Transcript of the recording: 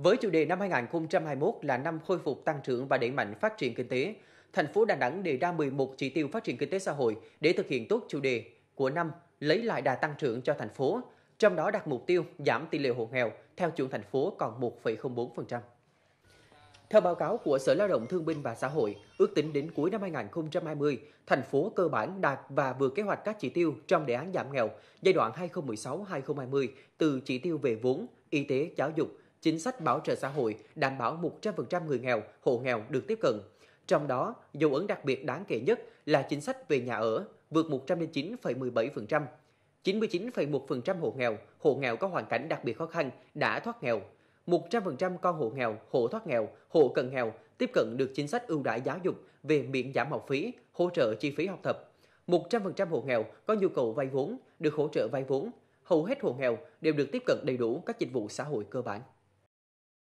Với chủ đề năm 2021 là năm khôi phục tăng trưởng và đẩy mạnh phát triển kinh tế, thành phố Đà Nẵng đề ra 11 chỉ tiêu phát triển kinh tế xã hội để thực hiện tốt chủ đề của năm lấy lại đà tăng trưởng cho thành phố, trong đó đặt mục tiêu giảm tỷ lệ hộ nghèo theo chuẩn thành phố còn 1,04%. Theo báo cáo của Sở Lao động Thương binh và Xã hội, ước tính đến cuối năm 2020, thành phố cơ bản đạt và vượt kế hoạch các chỉ tiêu trong đề án giảm nghèo giai đoạn 2016-2020 từ chỉ tiêu về vốn, y tế, giáo dục chính sách bảo trợ xã hội đảm bảo 100% người nghèo, hộ nghèo được tiếp cận. Trong đó, dấu ấn đặc biệt đáng kể nhất là chính sách về nhà ở, vượt 109,17%. 99,1% hộ nghèo, hộ nghèo có hoàn cảnh đặc biệt khó khăn đã thoát nghèo. 100% con hộ nghèo, hộ thoát nghèo, hộ cận nghèo tiếp cận được chính sách ưu đãi giáo dục về miễn giảm học phí, hỗ trợ chi phí học tập. 100% hộ nghèo có nhu cầu vay vốn, được hỗ trợ vay vốn. Hầu hết hộ nghèo đều được tiếp cận đầy đủ các dịch vụ xã hội cơ bản.